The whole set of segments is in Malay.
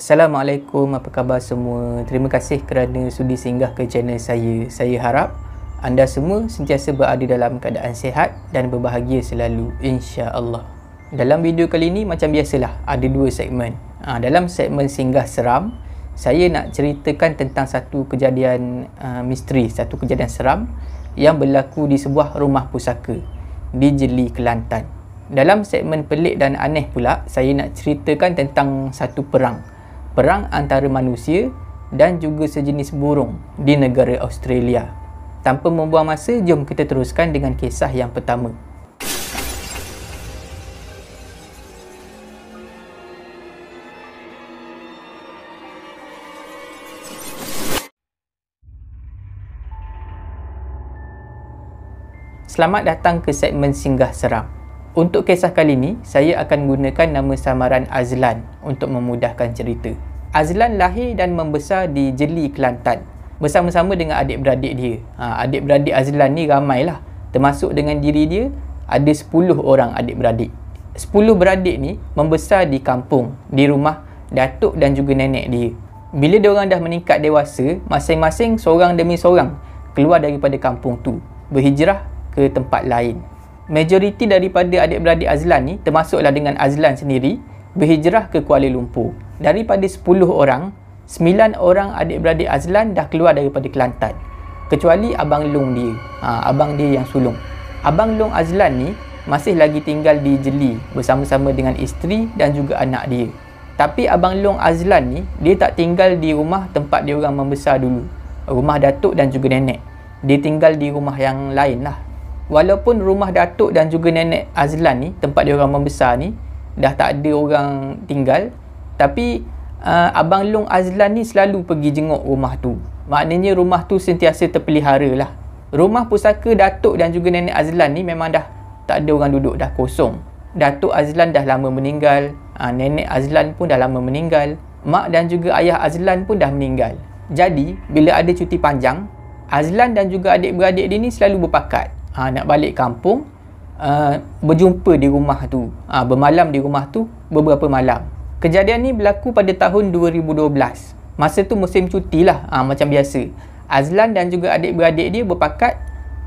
Assalamualaikum, apa khabar semua? Terima kasih kerana sudi singgah ke channel saya. Saya harap anda semua sentiasa berada dalam keadaan sehat dan berbahagia selalu, insya-Allah. Dalam video kali ini macam biasalah, ada dua segmen. Ha, dalam segmen singgah seram, saya nak ceritakan tentang satu kejadian uh, misteri, satu kejadian seram yang berlaku di sebuah rumah pusaka di Jeli, Kelantan. Dalam segmen pelik dan aneh pula, saya nak ceritakan tentang satu perang perang antara manusia dan juga sejenis burung di negara Australia. Tanpa membuang masa, jom kita teruskan dengan kisah yang pertama. Selamat datang ke segmen Singgah Seram. Untuk kisah kali ini, saya akan gunakan nama samaran Azlan untuk memudahkan cerita. Azlan lahir dan membesar di Jeli, Kelantan bersama-sama dengan adik-beradik dia. Ha, adik-beradik Azlan ni ramailah. Termasuk dengan diri dia, ada 10 orang adik-beradik. 10 beradik ni membesar di kampung, di rumah datuk dan juga nenek dia. Bila dia orang dah meningkat dewasa, masing-masing seorang demi seorang keluar daripada kampung tu, berhijrah ke tempat lain majoriti daripada adik-beradik Azlan ni termasuklah dengan Azlan sendiri berhijrah ke Kuala Lumpur. Daripada 10 orang, 9 orang adik-beradik Azlan dah keluar daripada Kelantan. Kecuali Abang Long dia. Ha, abang dia yang sulung. Abang Long Azlan ni masih lagi tinggal di Jeli bersama-sama dengan isteri dan juga anak dia. Tapi Abang Long Azlan ni, dia tak tinggal di rumah tempat dia orang membesar dulu. Rumah datuk dan juga nenek. Dia tinggal di rumah yang lain lah walaupun rumah datuk dan juga nenek Azlan ni tempat dia orang membesar ni dah tak ada orang tinggal tapi uh, abang Long Azlan ni selalu pergi jenguk rumah tu maknanya rumah tu sentiasa terpelihara lah rumah pusaka datuk dan juga nenek Azlan ni memang dah tak ada orang duduk dah kosong datuk Azlan dah lama meninggal uh, nenek Azlan pun dah lama meninggal mak dan juga ayah Azlan pun dah meninggal jadi bila ada cuti panjang Azlan dan juga adik-beradik dia ni selalu berpakat ha, nak balik kampung uh, berjumpa di rumah tu ha, bermalam di rumah tu beberapa malam kejadian ni berlaku pada tahun 2012 masa tu musim cuti lah ha, macam biasa Azlan dan juga adik-beradik dia berpakat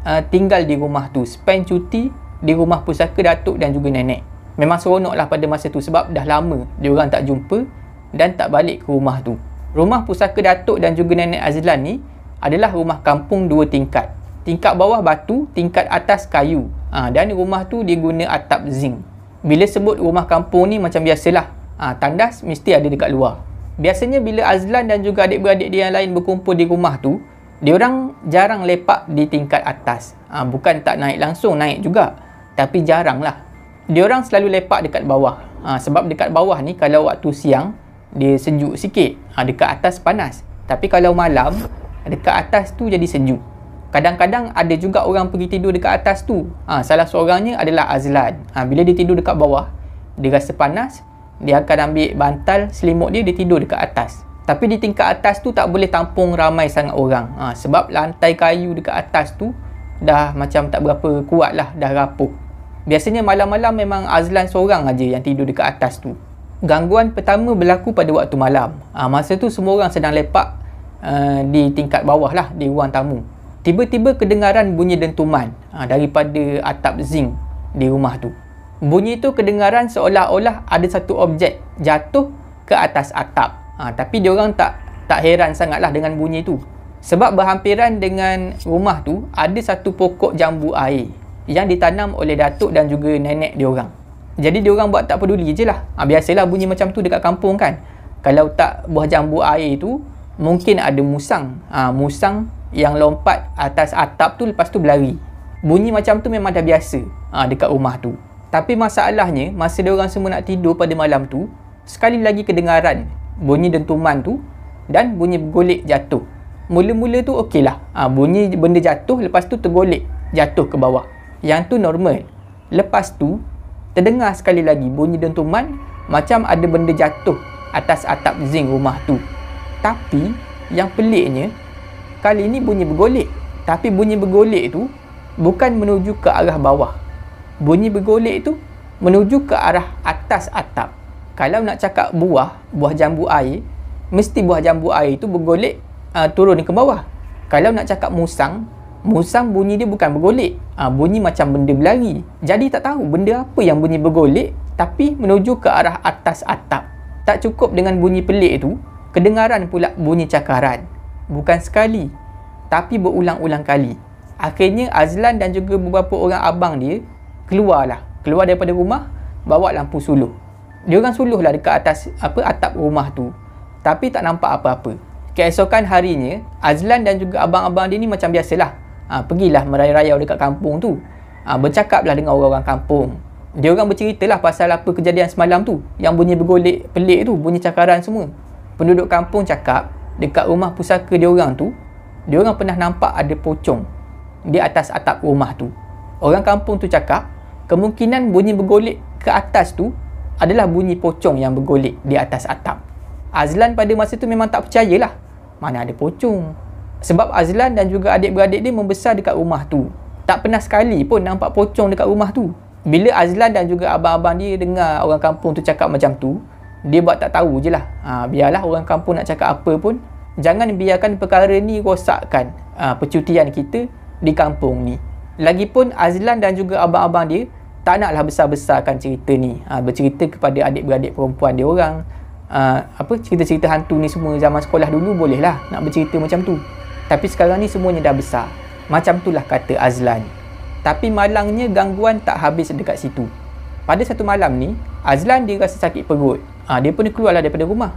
uh, tinggal di rumah tu spend cuti di rumah pusaka datuk dan juga nenek memang seronok lah pada masa tu sebab dah lama diorang tak jumpa dan tak balik ke rumah tu rumah pusaka datuk dan juga nenek Azlan ni adalah rumah kampung dua tingkat tingkat bawah batu, tingkat atas kayu. Ha, dan rumah tu dia guna atap zinc. Bila sebut rumah kampung ni macam biasalah. Ha, tandas mesti ada dekat luar. Biasanya bila Azlan dan juga adik-beradik dia yang lain berkumpul di rumah tu, dia orang jarang lepak di tingkat atas. Ha, bukan tak naik langsung, naik juga. Tapi jaranglah. Dia orang selalu lepak dekat bawah. Ha, sebab dekat bawah ni kalau waktu siang, dia sejuk sikit. Ha, dekat atas panas. Tapi kalau malam, dekat atas tu jadi sejuk kadang-kadang ada juga orang pergi tidur dekat atas tu ha, salah seorangnya adalah Azlan ha, bila dia tidur dekat bawah dia rasa panas dia akan ambil bantal selimut dia dia tidur dekat atas tapi di tingkat atas tu tak boleh tampung ramai sangat orang ha, sebab lantai kayu dekat atas tu dah macam tak berapa kuat lah dah rapuh biasanya malam-malam memang Azlan seorang aja yang tidur dekat atas tu gangguan pertama berlaku pada waktu malam ha, masa tu semua orang sedang lepak Uh, di tingkat bawah lah di ruang tamu tiba-tiba kedengaran bunyi dentuman ha, daripada atap zinc di rumah tu. Bunyi tu kedengaran seolah-olah ada satu objek jatuh ke atas atap. Ha, tapi diorang tak tak heran sangatlah dengan bunyi tu. Sebab berhampiran dengan rumah tu ada satu pokok jambu air yang ditanam oleh datuk dan juga nenek diorang. Jadi diorang buat tak peduli je lah. Ha, biasalah bunyi macam tu dekat kampung kan. Kalau tak buah jambu air tu mungkin ada musang. Ha, musang yang lompat atas atap tu lepas tu berlari bunyi macam tu memang dah biasa ha, dekat rumah tu tapi masalahnya masa dia orang semua nak tidur pada malam tu sekali lagi kedengaran bunyi dentuman tu dan bunyi golek jatuh mula-mula tu okey lah ha, bunyi benda jatuh lepas tu tergolek jatuh ke bawah yang tu normal lepas tu terdengar sekali lagi bunyi dentuman macam ada benda jatuh atas atap zinc rumah tu tapi yang peliknya kali ni bunyi bergolek tapi bunyi bergolek tu bukan menuju ke arah bawah bunyi bergolek tu menuju ke arah atas atap kalau nak cakap buah buah jambu air mesti buah jambu air tu bergolek uh, turun ke bawah kalau nak cakap musang musang bunyi dia bukan bergolek uh, bunyi macam benda berlari jadi tak tahu benda apa yang bunyi bergolek tapi menuju ke arah atas atap tak cukup dengan bunyi pelik tu kedengaran pula bunyi cakaran bukan sekali tapi berulang-ulang kali. Akhirnya Azlan dan juga beberapa orang abang dia keluarlah, keluar daripada rumah bawa lampu suluh. Dia orang suluhlah dekat atas apa atap rumah tu tapi tak nampak apa-apa. Keesokan harinya Azlan dan juga abang-abang dia ni macam biasalah. Ah ha, pergilah merayau-rayau dekat kampung tu. ha, bercakaplah dengan orang-orang kampung. Dia orang berceritalah pasal apa kejadian semalam tu yang bunyi bergolek pelik tu, bunyi cakaran semua. Penduduk kampung cakap dekat rumah pusaka dia orang tu, dia orang pernah nampak ada pocong di atas atap rumah tu. Orang kampung tu cakap, kemungkinan bunyi bergolek ke atas tu adalah bunyi pocong yang bergolek di atas atap. Azlan pada masa tu memang tak percayalah. Mana ada pocong? Sebab Azlan dan juga adik-beradik dia membesar dekat rumah tu. Tak pernah sekali pun nampak pocong dekat rumah tu. Bila Azlan dan juga abang-abang dia dengar orang kampung tu cakap macam tu, dia buat tak tahu je lah ha, biarlah orang kampung nak cakap apa pun jangan biarkan perkara ni rosakkan ha, percutian kita di kampung ni lagipun Azlan dan juga abang-abang dia tak naklah besar-besarkan cerita ni ha, bercerita kepada adik-beradik perempuan dia orang ha, apa cerita-cerita hantu ni semua zaman sekolah dulu boleh lah nak bercerita macam tu tapi sekarang ni semuanya dah besar macam itulah kata Azlan tapi malangnya gangguan tak habis dekat situ pada satu malam ni Azlan dia rasa sakit perut Ha, dia pun keluarlah daripada rumah.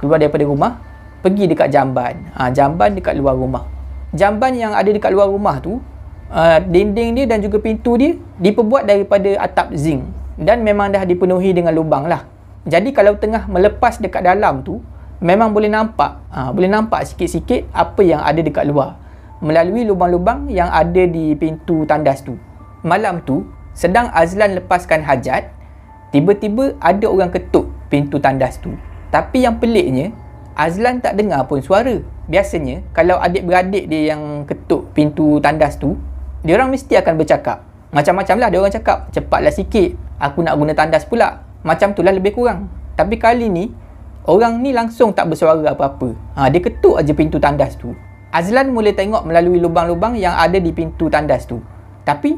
Keluar daripada rumah, pergi dekat jamban. Ha, jamban dekat luar rumah. Jamban yang ada dekat luar rumah tu, uh, dinding dia dan juga pintu dia diperbuat daripada atap zinc dan memang dah dipenuhi dengan lubang lah. Jadi kalau tengah melepas dekat dalam tu, memang boleh nampak, ha, boleh nampak sikit-sikit apa yang ada dekat luar melalui lubang-lubang yang ada di pintu tandas tu. Malam tu, sedang Azlan lepaskan hajat, tiba-tiba ada orang ketuk pintu tandas tu. Tapi yang peliknya, Azlan tak dengar pun suara. Biasanya, kalau adik-beradik dia yang ketuk pintu tandas tu, dia orang mesti akan bercakap. Macam-macam lah dia orang cakap. Cepatlah sikit. Aku nak guna tandas pula. Macam tu lah lebih kurang. Tapi kali ni, orang ni langsung tak bersuara apa-apa. Ha, dia ketuk aja pintu tandas tu. Azlan mula tengok melalui lubang-lubang yang ada di pintu tandas tu. Tapi,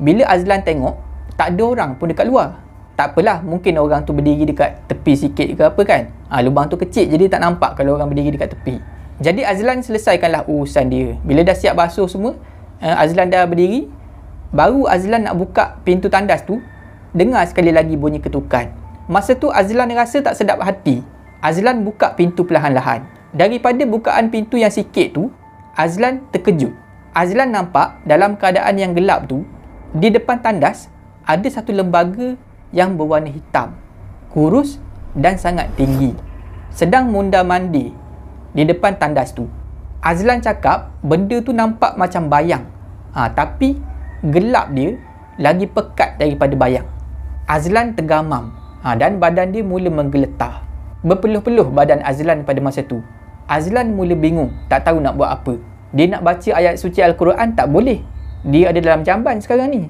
bila Azlan tengok, tak ada orang pun dekat luar tak apalah mungkin orang tu berdiri dekat tepi sikit ke apa kan ha, lubang tu kecil jadi tak nampak kalau orang berdiri dekat tepi jadi Azlan selesaikanlah urusan dia bila dah siap basuh semua uh, Azlan dah berdiri baru Azlan nak buka pintu tandas tu dengar sekali lagi bunyi ketukan masa tu Azlan rasa tak sedap hati Azlan buka pintu perlahan-lahan daripada bukaan pintu yang sikit tu Azlan terkejut Azlan nampak dalam keadaan yang gelap tu di depan tandas ada satu lembaga yang berwarna hitam, kurus dan sangat tinggi sedang munda mandi di depan tandas tu. Azlan cakap benda tu nampak macam bayang ha, tapi gelap dia lagi pekat daripada bayang. Azlan tergamam ha, dan badan dia mula menggeletar. Berpeluh-peluh badan Azlan pada masa tu. Azlan mula bingung tak tahu nak buat apa. Dia nak baca ayat suci Al-Quran tak boleh. Dia ada dalam jamban sekarang ni.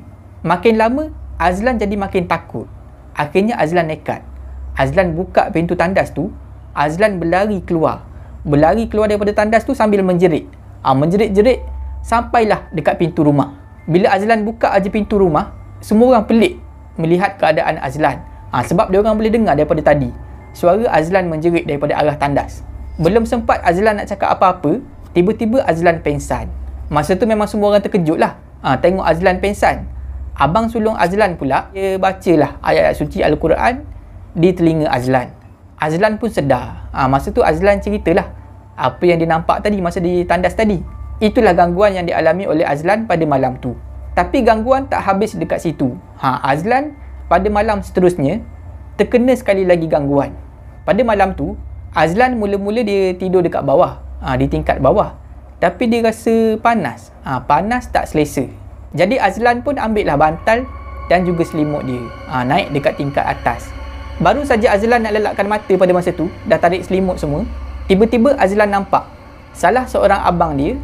Makin lama, Azlan jadi makin takut. Akhirnya Azlan nekat. Azlan buka pintu tandas tu, Azlan berlari keluar. Berlari keluar daripada tandas tu sambil menjerit. Ha, menjerit-jerit sampailah dekat pintu rumah. Bila Azlan buka aja pintu rumah, semua orang pelik melihat keadaan Azlan. Ha, sebab dia orang boleh dengar daripada tadi suara Azlan menjerit daripada arah tandas. Belum sempat Azlan nak cakap apa-apa, tiba-tiba Azlan pensan. Masa tu memang semua orang terkejut lah. Ha, ah, tengok Azlan pensan. Abang sulung Azlan pula, dia bacalah ayat-ayat suci Al-Quran di telinga Azlan. Azlan pun sedar. Ha, masa tu Azlan ceritalah apa yang dia nampak tadi masa dia tandas tadi. Itulah gangguan yang dialami oleh Azlan pada malam tu. Tapi gangguan tak habis dekat situ. Ha, Azlan pada malam seterusnya terkena sekali lagi gangguan. Pada malam tu, Azlan mula-mula dia tidur dekat bawah. Ha, di tingkat bawah. Tapi dia rasa panas. Ha, panas tak selesa. Jadi Azlan pun ambil lah bantal dan juga selimut dia. Ha, naik dekat tingkat atas. Baru saja Azlan nak lelakkan mata pada masa tu, dah tarik selimut semua. Tiba-tiba Azlan nampak salah seorang abang dia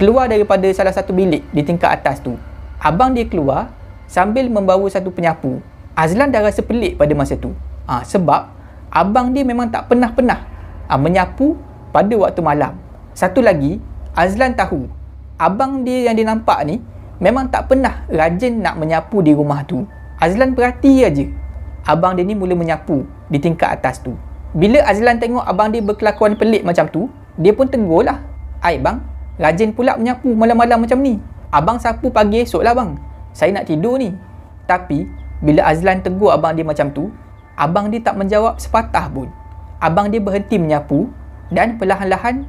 keluar daripada salah satu bilik di tingkat atas tu. Abang dia keluar sambil membawa satu penyapu. Azlan dah rasa pelik pada masa tu. Ha, sebab abang dia memang tak pernah-pernah ha, menyapu pada waktu malam. Satu lagi, Azlan tahu abang dia yang dia nampak ni memang tak pernah rajin nak menyapu di rumah tu. Azlan perhati aje. Abang dia ni mula menyapu di tingkat atas tu. Bila Azlan tengok abang dia berkelakuan pelik macam tu, dia pun tegur lah. Hai bang, rajin pula menyapu malam-malam macam ni. Abang sapu pagi esok lah bang. Saya nak tidur ni. Tapi, bila Azlan tegur abang dia macam tu, abang dia tak menjawab sepatah pun. Abang dia berhenti menyapu dan perlahan-lahan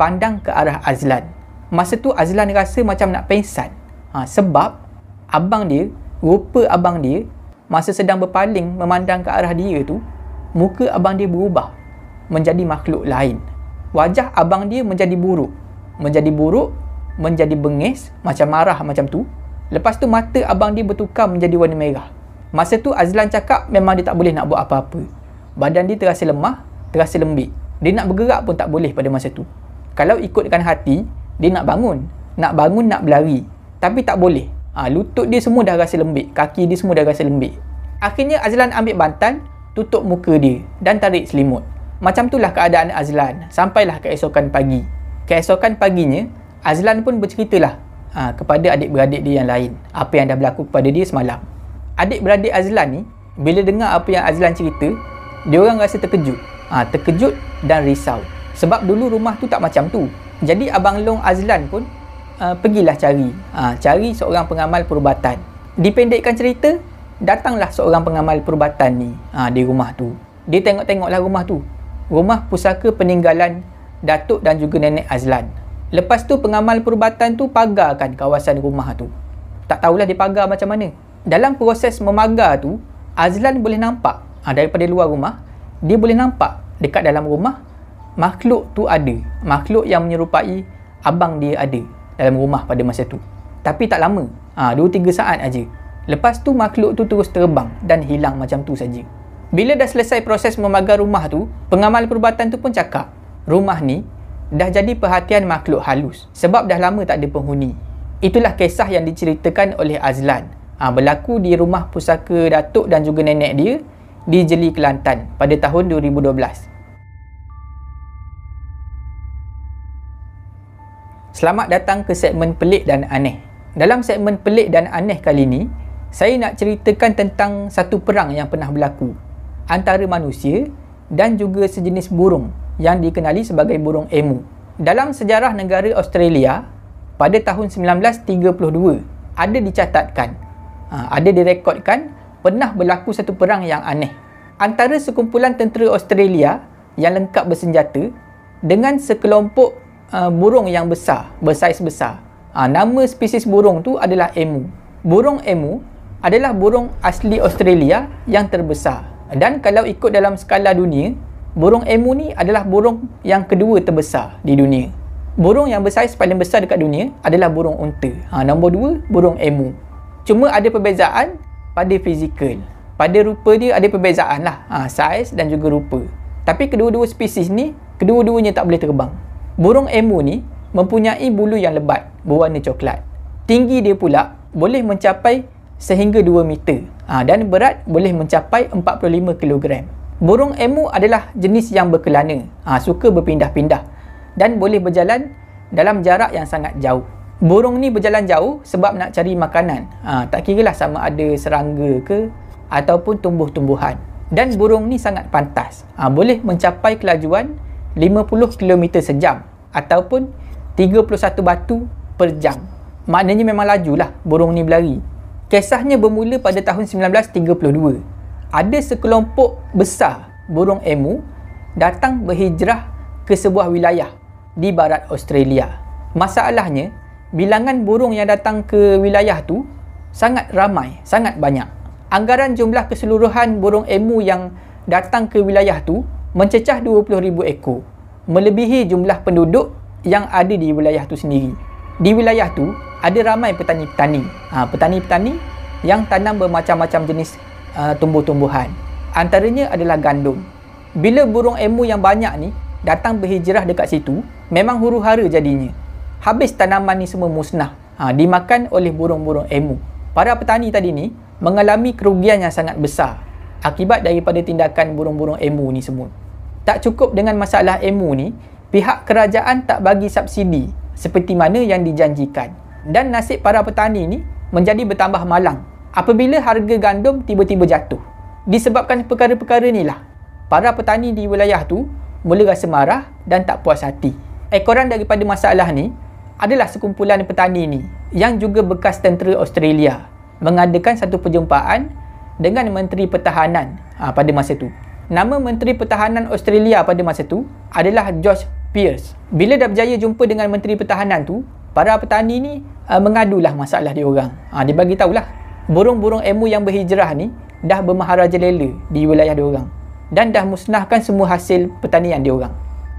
pandang ke arah Azlan. Masa tu Azlan rasa macam nak pensan ha, sebab abang dia rupa abang dia masa sedang berpaling memandang ke arah dia tu muka abang dia berubah menjadi makhluk lain wajah abang dia menjadi buruk menjadi buruk menjadi bengis macam marah macam tu lepas tu mata abang dia bertukar menjadi warna merah masa tu Azlan cakap memang dia tak boleh nak buat apa-apa badan dia terasa lemah terasa lembik dia nak bergerak pun tak boleh pada masa tu kalau ikutkan hati dia nak bangun nak bangun nak berlari tapi tak boleh ha, lutut dia semua dah rasa lembik kaki dia semua dah rasa lembik akhirnya Azlan ambil bantan, tutup muka dia dan tarik selimut macam itulah keadaan Azlan sampailah keesokan pagi keesokan paginya Azlan pun berceritalah ha, kepada adik-beradik dia yang lain apa yang dah berlaku kepada dia semalam adik-beradik Azlan ni bila dengar apa yang Azlan cerita dia orang rasa terkejut ha, terkejut dan risau sebab dulu rumah tu tak macam tu jadi Abang Long Azlan pun uh, pergilah cari uh, cari seorang pengamal perubatan dipendekkan cerita datanglah seorang pengamal perubatan ni uh, di rumah tu dia tengok-tengoklah rumah tu rumah pusaka peninggalan datuk dan juga nenek Azlan lepas tu pengamal perubatan tu pagarkan kawasan rumah tu tak tahulah dia pagar macam mana dalam proses memagar tu Azlan boleh nampak uh, daripada luar rumah dia boleh nampak dekat dalam rumah makhluk tu ada makhluk yang menyerupai abang dia ada dalam rumah pada masa tu. Tapi tak lama, ha, 2-3 saat aja. Lepas tu makhluk tu terus terbang dan hilang macam tu saja. Bila dah selesai proses memagar rumah tu, pengamal perubatan tu pun cakap, rumah ni dah jadi perhatian makhluk halus sebab dah lama tak ada penghuni. Itulah kisah yang diceritakan oleh Azlan. Ha, berlaku di rumah pusaka datuk dan juga nenek dia di Jeli Kelantan pada tahun 2012. Selamat datang ke segmen pelik dan aneh. Dalam segmen pelik dan aneh kali ini, saya nak ceritakan tentang satu perang yang pernah berlaku antara manusia dan juga sejenis burung yang dikenali sebagai burung emu. Dalam sejarah negara Australia, pada tahun 1932, ada dicatatkan, ha, ada direkodkan, pernah berlaku satu perang yang aneh. Antara sekumpulan tentera Australia yang lengkap bersenjata dengan sekelompok uh, burung yang besar, bersaiz besar. Uh, nama spesies burung tu adalah emu. Burung emu adalah burung asli Australia yang terbesar. Dan kalau ikut dalam skala dunia, burung emu ni adalah burung yang kedua terbesar di dunia. Burung yang bersaiz paling besar dekat dunia adalah burung unta. Ha, nombor dua, burung emu. Cuma ada perbezaan pada fizikal. Pada rupa dia ada perbezaan lah. Ha, saiz dan juga rupa. Tapi kedua-dua spesies ni, kedua-duanya tak boleh terbang. Burung emu ni mempunyai bulu yang lebat berwarna coklat. Tinggi dia pula boleh mencapai sehingga 2 meter ha, dan berat boleh mencapai 45 kilogram. Burung emu adalah jenis yang berkelana, ha, suka berpindah-pindah dan boleh berjalan dalam jarak yang sangat jauh. Burung ni berjalan jauh sebab nak cari makanan. Ha, tak kira lah sama ada serangga ke ataupun tumbuh-tumbuhan. Dan burung ni sangat pantas. Ha, boleh mencapai kelajuan 50 km sejam ataupun 31 batu per jam. Maknanya memang lajulah burung ni berlari. Kisahnya bermula pada tahun 1932. Ada sekelompok besar burung emu datang berhijrah ke sebuah wilayah di barat Australia. Masalahnya, bilangan burung yang datang ke wilayah tu sangat ramai, sangat banyak. Anggaran jumlah keseluruhan burung emu yang datang ke wilayah tu mencecah 20,000 ekor melebihi jumlah penduduk yang ada di wilayah tu sendiri di wilayah tu ada ramai petani-petani ha, petani-petani yang tanam bermacam-macam jenis uh, tumbuh-tumbuhan antaranya adalah gandum bila burung emu yang banyak ni datang berhijrah dekat situ memang huru hara jadinya habis tanaman ni semua musnah ha, dimakan oleh burung-burung emu para petani tadi ni mengalami kerugian yang sangat besar akibat daripada tindakan burung-burung emu ni semua tak cukup dengan masalah emu ni pihak kerajaan tak bagi subsidi seperti mana yang dijanjikan dan nasib para petani ni menjadi bertambah malang apabila harga gandum tiba-tiba jatuh disebabkan perkara-perkara ni lah para petani di wilayah tu mula rasa marah dan tak puas hati ekoran daripada masalah ni adalah sekumpulan petani ni yang juga bekas tentera Australia mengadakan satu perjumpaan dengan Menteri Pertahanan ha, pada masa tu Nama Menteri Pertahanan Australia pada masa tu adalah Josh Pierce. Bila dah berjaya jumpa dengan Menteri Pertahanan tu, para petani ni uh, mengadulah masalah dia orang. Ha, dia bagi tahulah, burung-burung emu yang berhijrah ni dah bermahara jelela di wilayah dia orang dan dah musnahkan semua hasil pertanian dia orang.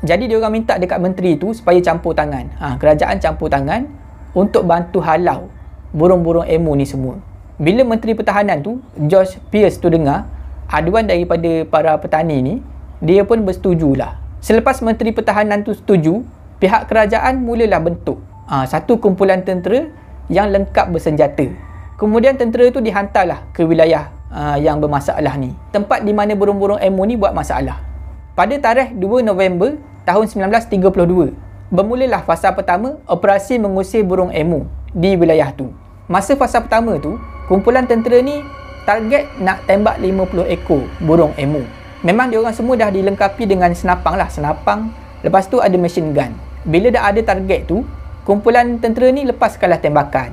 Jadi dia orang minta dekat menteri tu supaya campur tangan. Ha, kerajaan campur tangan untuk bantu halau burung-burung emu ni semua. Bila menteri pertahanan tu, Josh Pierce tu dengar, aduan daripada para petani ni dia pun bersetujulah selepas menteri pertahanan tu setuju pihak kerajaan mulalah bentuk uh, satu kumpulan tentera yang lengkap bersenjata kemudian tentera tu dihantarlah ke wilayah uh, yang bermasalah ni tempat di mana burung-burung emu ni buat masalah pada tarikh 2 November tahun 1932 bermulalah fasa pertama operasi mengusir burung emu di wilayah tu masa fasa pertama tu kumpulan tentera ni target nak tembak 50 ekor burung emu. Memang dia orang semua dah dilengkapi dengan senapang lah, senapang. Lepas tu ada machine gun. Bila dah ada target tu, kumpulan tentera ni lepas kalah tembakan.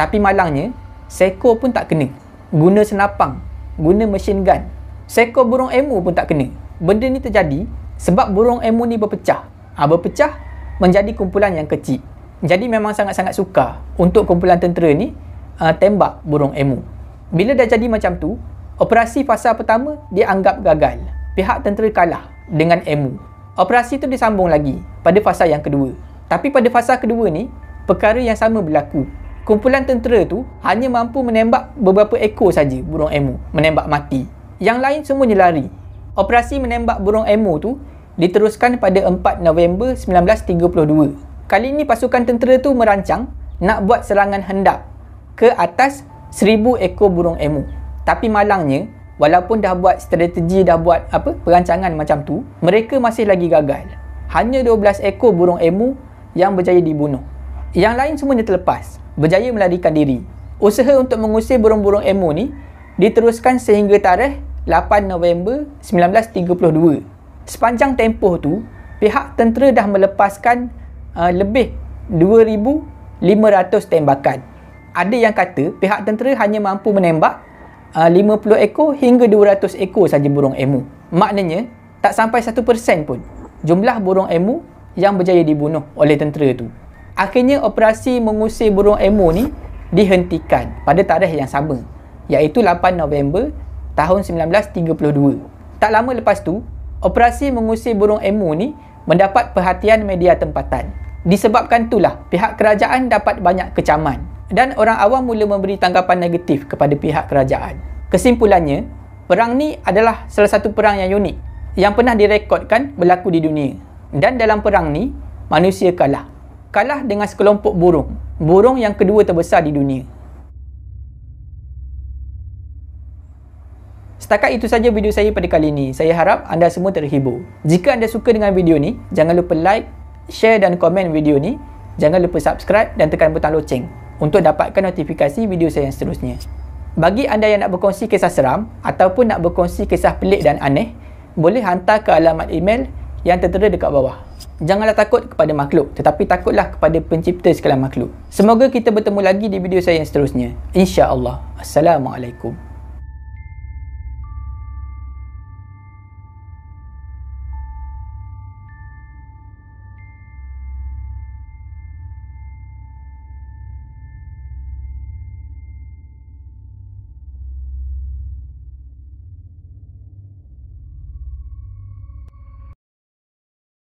Tapi malangnya, seko pun tak kena. Guna senapang, guna machine gun. Seko burung emu pun tak kena. Benda ni terjadi sebab burung emu ni berpecah. Ha, berpecah menjadi kumpulan yang kecil. Jadi memang sangat-sangat sukar untuk kumpulan tentera ni uh, tembak burung emu. Bila dah jadi macam tu, operasi fasa pertama dianggap gagal. Pihak tentera kalah dengan Emu. Operasi tu disambung lagi pada fasa yang kedua. Tapi pada fasa kedua ni, perkara yang sama berlaku. Kumpulan tentera tu hanya mampu menembak beberapa ekor saja burung Emu, menembak mati. Yang lain semuanya lari. Operasi menembak burung Emu tu diteruskan pada 4 November 1932. Kali ini pasukan tentera tu merancang nak buat serangan hendap ke atas seribu ekor burung emu tapi malangnya walaupun dah buat strategi dah buat apa perancangan macam tu mereka masih lagi gagal hanya 12 ekor burung emu yang berjaya dibunuh yang lain semuanya terlepas berjaya melarikan diri usaha untuk mengusir burung-burung emu ni diteruskan sehingga tarikh 8 November 1932 sepanjang tempoh tu pihak tentera dah melepaskan uh, lebih 2500 tembakan ada yang kata pihak tentera hanya mampu menembak uh, 50 ekor hingga 200 ekor saja burung emu. Maknanya tak sampai 1% pun jumlah burung emu yang berjaya dibunuh oleh tentera tu. Akhirnya operasi mengusir burung emu ni dihentikan pada tarikh yang sama iaitu 8 November tahun 1932. Tak lama lepas tu, operasi mengusir burung emu ni mendapat perhatian media tempatan. Disebabkan itulah pihak kerajaan dapat banyak kecaman dan orang awam mula memberi tanggapan negatif kepada pihak kerajaan. Kesimpulannya, perang ni adalah salah satu perang yang unik yang pernah direkodkan berlaku di dunia. Dan dalam perang ni, manusia kalah. Kalah dengan sekelompok burung. Burung yang kedua terbesar di dunia. Setakat itu saja video saya pada kali ini. Saya harap anda semua terhibur. Jika anda suka dengan video ni, jangan lupa like, share dan komen video ni. Jangan lupa subscribe dan tekan butang loceng untuk dapatkan notifikasi video saya yang seterusnya. Bagi anda yang nak berkongsi kisah seram ataupun nak berkongsi kisah pelik dan aneh, boleh hantar ke alamat email yang tertera dekat bawah. Janganlah takut kepada makhluk, tetapi takutlah kepada pencipta sekalian makhluk. Semoga kita bertemu lagi di video saya yang seterusnya. Insya Allah. Assalamualaikum.